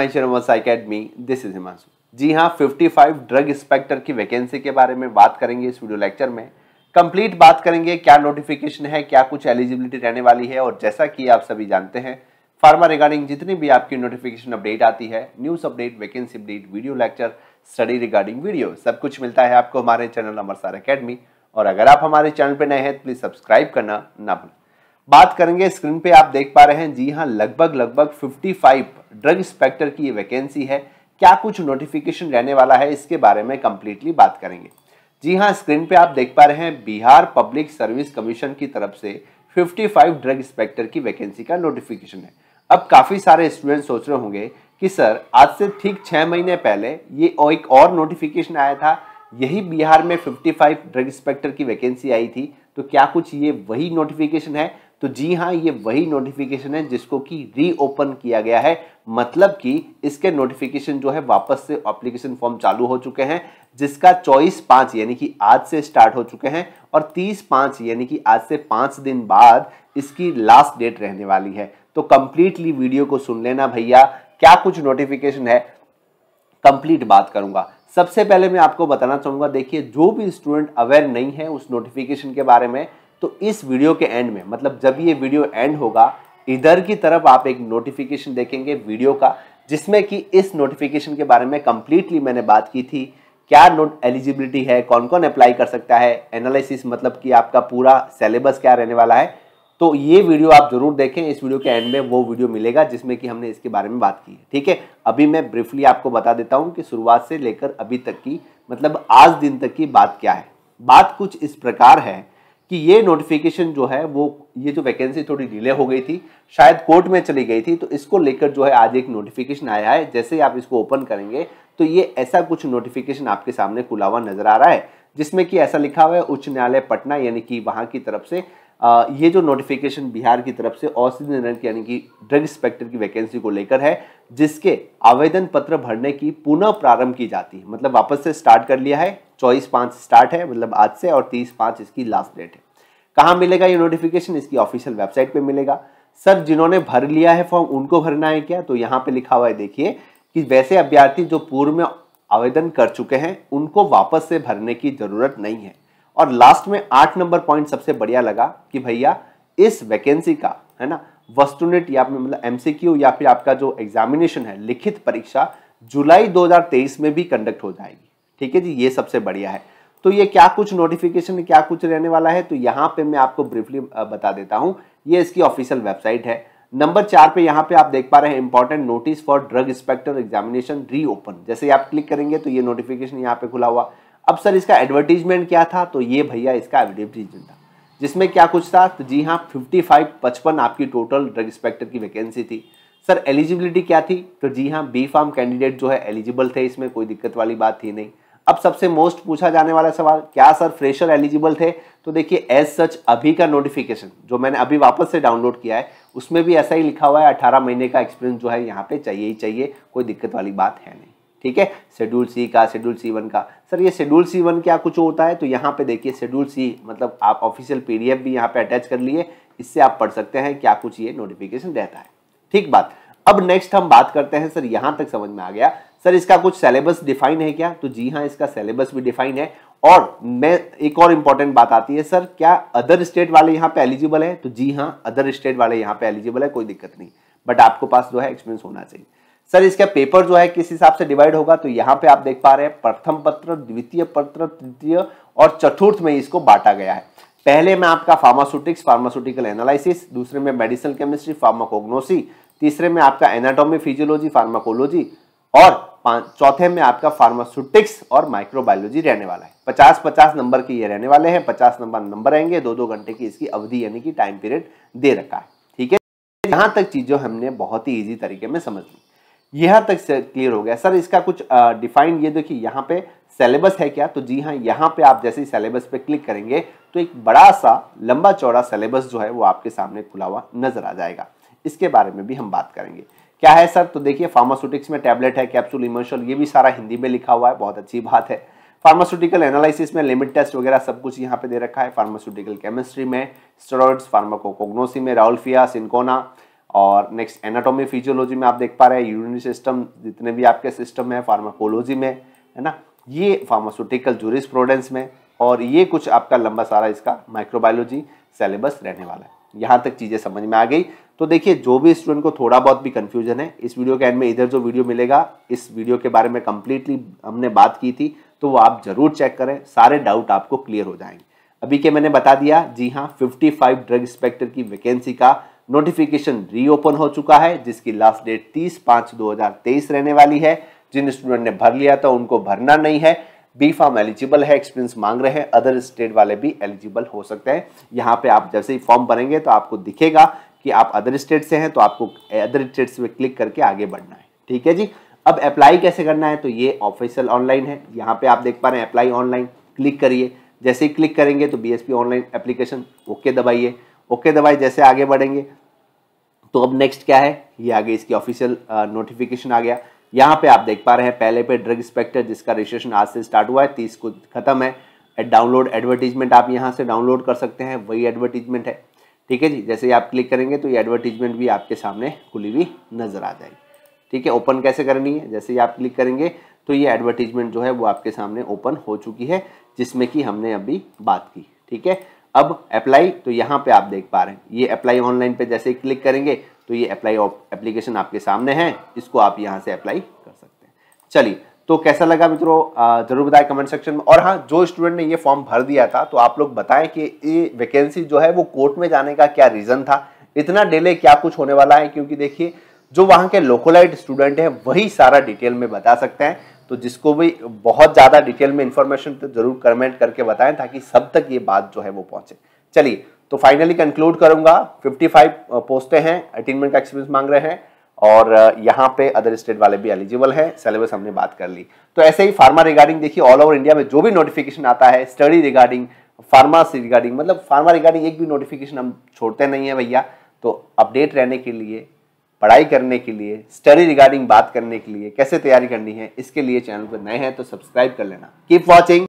academy this is Himanshu ji हाँ 55 drug inspector की vacancy के बारे में बात करेंगे इस वीडियो लेक्चर में कंप्लीट बात करेंगे क्या नोटिफिकेशन है क्या कुछ एलिजिबिलिटी रहने वाली है और जैसा कि आप सभी जानते हैं फार्मा रिगार्डिंग जितनी भी आपकी नोटिफिकेशन अपडेट आती है news update vacancy update video lecture study regarding video सब कुछ मिलता है आपको हमारे चैनल अमरसार अकेडमी और अगर आप हमारे चैनल पर नए हैं तो प्लीज़ सब्सक्राइब करना ना भूलें बात करेंगे स्क्रीन पे आप देख पा रहे हैं जी हाँ लगभग लगभग 55 ड्रग इंस्पेक्टर की ये वैकेंसी है क्या कुछ नोटिफिकेशन रहने वाला है इसके बारे में कंप्लीटली बात करेंगे जी हाँ स्क्रीन पे आप देख पा रहे हैं बिहार पब्लिक सर्विस कमीशन की तरफ से 55 ड्रग इंस्पेक्टर की वैकेंसी का नोटिफिकेशन है अब काफ़ी सारे स्टूडेंट सोच रहे होंगे कि सर आज से ठीक छः महीने पहले ये और एक और नोटिफिकेशन आया था यही बिहार में 55 ड्रग इंस्पेक्टर की वैकेंसी आई थी तो क्या कुछ ये वही नोटिफिकेशन है तो जी हाँ ये वही नोटिफिकेशन है जिसको कि रीओपन किया गया है मतलब कि इसके नोटिफिकेशन जो है वापस से अप्लीकेशन फॉर्म चालू हो चुके हैं जिसका चौबीस पाँच यानी कि आज से स्टार्ट हो चुके हैं और तीस पाँच यानी कि आज से पाँच दिन बाद इसकी लास्ट डेट रहने वाली है तो कंप्लीटली वीडियो को सुन लेना भैया क्या कुछ नोटिफिकेशन है कंप्लीट बात करूंगा सबसे पहले मैं आपको बताना चाहूंगा देखिए जो भी स्टूडेंट अवेयर नहीं है उस नोटिफिकेशन के बारे में तो इस वीडियो के एंड में मतलब जब ये वीडियो एंड होगा इधर की तरफ आप एक नोटिफिकेशन देखेंगे वीडियो का जिसमें कि इस नोटिफिकेशन के बारे में कंप्लीटली मैंने बात की थी क्या नोट एलिजिबिलिटी है कौन कौन अप्लाई कर सकता है एनालिसिस मतलब कि आपका पूरा सिलेबस क्या रहने वाला है तो ये वीडियो आप जरूर देखें इस वीडियो के एंड में वो वीडियो मिलेगा जिसमें कि हमने इसके बारे में बात की है ठीक है अभी मैं ब्रीफली आपको बता देता हूँ कि शुरुआत से लेकर अभी तक की मतलब आज दिन तक की बात क्या है बात कुछ इस प्रकार है कि ये नोटिफिकेशन जो है वो ये जो वैकेंसी थोड़ी डिले हो गई थी शायद कोर्ट में चली गई थी तो इसको लेकर जो है आज एक नोटिफिकेशन आया है जैसे ही आप इसको ओपन करेंगे तो ये ऐसा कुछ नोटिफिकेशन आपके सामने खुला हुआ नजर आ रहा है जिसमें कि ऐसा लिखा हुआ है उच्च न्यायालय पटना यानी कि वहां की तरफ से आ, ये जो नोटिफिकेशन बिहार की तरफ से औषधि नियंत्रक यानी कि ड्रग इंस्पेक्टर की वैकेंसी को लेकर है जिसके आवेदन पत्र भरने की पुनः प्रारंभ की जाती है मतलब वापस से स्टार्ट कर लिया है चौबीस पाँच स्टार्ट है मतलब आज से और तीस पाँच इसकी लास्ट डेट है कहाँ मिलेगा ये नोटिफिकेशन इसकी ऑफिशियल वेबसाइट पर मिलेगा सर जिन्होंने भर लिया है फॉर्म उनको भरना है क्या तो यहाँ पर लिखा हुआ है देखिए कि वैसे अभ्यर्थी जो पूर्व में आवेदन कर चुके हैं उनको वापस से भरने की जरूरत नहीं है और लास्ट में आठ नंबर पॉइंट सबसे बढ़िया लगा कि भैया इस वैकेंसी का है ना वस्तुनिट या मतलब एमसीक्यू या फिर आपका जो एग्जामिनेशन है लिखित परीक्षा जुलाई 2023 में भी कंडक्ट हो जाएगी ठीक है जी ये सबसे बढ़िया है तो ये क्या कुछ नोटिफिकेशन क्या कुछ रहने वाला है तो यहाँ पे मैं आपको ब्रीफली बता देता हूँ ये इसकी ऑफिशियल वेबसाइट है नंबर चार पे यहाँ पे आप देख पा रहे हैं important notice for drug inspector examination reopen जैसे आप क्लिक करेंगे तो ये नोटिफिकेशन यहाँ पे खुला हुआ अब सर इसका एडवर्टीजमेंट क्या था तो ये भैया इसका एडवर्टीजमेंट था जिसमें क्या कुछ था तो जी हाँ 55 पचपन आपकी टोटल ड्रग इंस्पेक्टर की वैकेंसी थी सर एलिजिबिलिटी क्या थी तो जी हाँ बी फार्म कैंडिडेट जो है एलिजिबल थे इसमें कोई दिक्कत वाली बात थी नहीं अब सबसे मोस्ट पूछा जाने वाला सवाल क्या सर फ्रेशर एलिजिबल थे तो देखिए एज सच अभी का नोटिफिकेशन जो मैंने अभी वापस से डाउनलोड किया है उसमें भी ऐसा ही लिखा हुआ है अठारह महीने का एक्सपीरियंस जो है यहाँ पे चाहिए ही चाहिए कोई दिक्कत वाली बात है नहीं ठीक है शेड्यूल सी का शेड्यूल सी वन का सर ये शेड्यूल सी वन क्या कुछ होता है तो यहाँ पे देखिए शेड्यूल सी मतलब आप ऑफिशियल पीडीएफ भी यहाँ पे अटैच कर लिए इससे आप पढ़ सकते हैं क्या कुछ ये नोटिफिकेशन रहता है ठीक बात अब नेक्स्ट हम बात करते हैं सर यहाँ तक समझ में आ गया सर इसका कुछ सिलेबस डिफाइन है क्या तो जी हाँ इसका सिलेबस भी डिफाइन है और मैं एक और इम्पॉर्टेंट बात आती है सर क्या अदर स्टेट वाले यहाँ पे एलिजिबल है तो जी हाँ अदर स्टेट वाले यहाँ पे एलिजिबल है कोई दिक्कत नहीं बट आपको पास जो है एक्सपीरियंस होना चाहिए सर इसका पेपर जो है किस हिसाब से डिवाइड होगा तो यहाँ पे आप देख पा रहे हैं प्रथम पत्र द्वितीय पत्र तृतीय और चतुर्थ में इसको बांटा गया है पहले में आपका फार्मास्यूटिक्स फार्मास्यूटिकल एनालिसिस दूसरे में मेडिसिनल केमिस्ट्री फार्माकोग्नोसी तीसरे में आपका एनाटोमी फिजियोलॉजी फार्माकोलॉजी और चौथे में आपका फार्मास्यूटिक्स और माइक्रोबायोलॉजी रहने वाला है पचास पचास नंबर के ये रहने वाले हैं पचास नंबर नंबर आएंगे दो दो घंटे की इसकी अवधि यानी कि टाइम पीरियड दे रखा है ठीक है यहाँ तक चीज़ें हमने बहुत ही ईजी तरीके में समझ ली यहाँ तक क्लियर हो गया सर इसका कुछ डिफाइंड ये देखिए यहाँ पे सेलेबस है क्या तो जी हाँ यहाँ पे आप जैसे ही सेलेबस पे क्लिक करेंगे तो एक बड़ा सा लंबा चौड़ा सेलेबस जो है वो आपके सामने खुला हुआ नजर आ जाएगा इसके बारे में भी हम बात करेंगे क्या है सर तो देखिए फार्मास्यूटिक्स में टैबलेट है कैप्सूल इमोशल ये भी सारा हिंदी में लिखा हुआ है बहुत अच्छी बात है फार्मास्यूटिकल एनालिसिस में लिमिट टेस्ट वगैरह सब कुछ यहाँ पे दे रखा है फार्मास्यूटिकल केमिस्ट्री में स्टोरॉइड्स फार्माकोकोग्नोसी में राउलफिया सिंकोना और नेक्स्ट एनाटॉमी फिजियोलॉजी में आप देख पा रहे हैं यूरिनरी सिस्टम जितने भी आपके सिस्टम है फार्माकोलॉजी में है ना ये फार्मास्यूटिकल जूरिस प्रोडेंस में और ये कुछ आपका लंबा सारा इसका माइक्रोबायोलॉजी सेलेबस रहने वाला है यहाँ तक चीज़ें समझ में आ गई तो देखिए जो भी स्टूडेंट को थोड़ा बहुत भी कन्फ्यूजन है इस वीडियो के एंड में इधर जो वीडियो मिलेगा इस वीडियो के बारे में कम्प्लीटली हमने बात की थी तो वो आप ज़रूर चेक करें सारे डाउट आपको क्लियर हो जाएंगे अभी के मैंने बता दिया जी हाँ 55 ड्रग इंस्पेक्टर की वैकेंसी का नोटिफिकेशन रीओपन हो चुका है जिसकी लास्ट डेट तीस पांच दो हजार तेईस रहने वाली है जिन स्टूडेंट ने भर लिया था उनको भरना नहीं है बी फॉर्म एलिजिबल है एक्सपीरियंस मांग रहे हैं अदर स्टेट वाले भी एलिजिबल हो सकते हैं यहाँ पे आप जैसे ही फॉर्म भरेंगे तो आपको दिखेगा कि आप अदर स्टेट से हैं तो आपको अदर स्टेट्स में क्लिक करके आगे बढ़ना है ठीक है जी अब अप्लाई कैसे करना है तो ये ऑफिशियल ऑनलाइन है यहाँ पे आप देख पा रहे हैं अप्लाई ऑनलाइन क्लिक करिए जैसे ही क्लिक करेंगे तो बी ऑनलाइन एप्लीकेशन ओके दबाइए ओके दबाए जैसे आगे बढ़ेंगे तो अब नेक्स्ट क्या है ये आगे इसकी ऑफिशियल नोटिफिकेशन uh, आ गया यहाँ पे आप देख पा रहे हैं पहले पे ड्रग इंस्पेक्टर जिसका रजिस्ट्रेशन आज से स्टार्ट हुआ है तीस को खत्म है डाउनलोड एडवर्टीजमेंट आप यहाँ से डाउनलोड कर सकते हैं वही एडवर्टीजमेंट है ठीक है जी जैसे ही आप क्लिक करेंगे तो ये एडवर्टीजमेंट भी आपके सामने खुली हुई नज़र आ जाएगी ठीक है ओपन कैसे करनी है जैसे ही आप क्लिक करेंगे तो ये एडवर्टीजमेंट जो है वो आपके सामने ओपन हो चुकी है जिसमें कि हमने अभी बात की ठीक है अब अप्लाई तो यहाँ पे आप देख पा रहे हैं ये अप्लाई ऑनलाइन पे जैसे क्लिक करेंगे तो ये अप्लाई एप्लीकेशन आपके सामने है इसको आप यहाँ से अप्लाई कर सकते हैं चलिए तो कैसा लगा मित्रों जरूर बताएं कमेंट सेक्शन में और हाँ जो स्टूडेंट ने ये फॉर्म भर दिया था तो आप लोग बताएं कि ये वैकेंसी जो है वो कोर्ट में जाने का क्या रीज़न था इतना डिले क्या कुछ होने वाला है क्योंकि देखिए जो वहाँ के लोकलाइट स्टूडेंट हैं वही सारा डिटेल में बता सकते हैं तो जिसको भी बहुत ज़्यादा डिटेल में इन्फॉर्मेशन तो जरूर कमेंट करके बताएं ताकि सब तक ये बात जो है वो पहुंचे चलिए तो फाइनली कंक्लूड करूंगा 55 पोस्टें हैं अटेनमेंट का एक्सपीरियंस मांग रहे हैं और यहाँ पे अदर स्टेट वाले भी एलिजिबल हैं सिलेबस हमने बात कर ली तो ऐसे ही फार्मा रिगार्डिंग देखिए ऑल ओवर इंडिया में जो भी नोटिफिकेशन आता है स्टडी रिगार्डिंग फार्मा से रिगार्डिंग मतलब फार्मा रिगार्डिंग एक भी नोटिफिकेशन हम छोड़ते नहीं है भैया तो अपडेट रहने के लिए पढ़ाई करने के लिए स्टडी रिगार्डिंग बात करने के लिए कैसे तैयारी करनी है इसके लिए चैनल पर नए हैं तो सब्सक्राइब कर लेना कीप वॉचिंग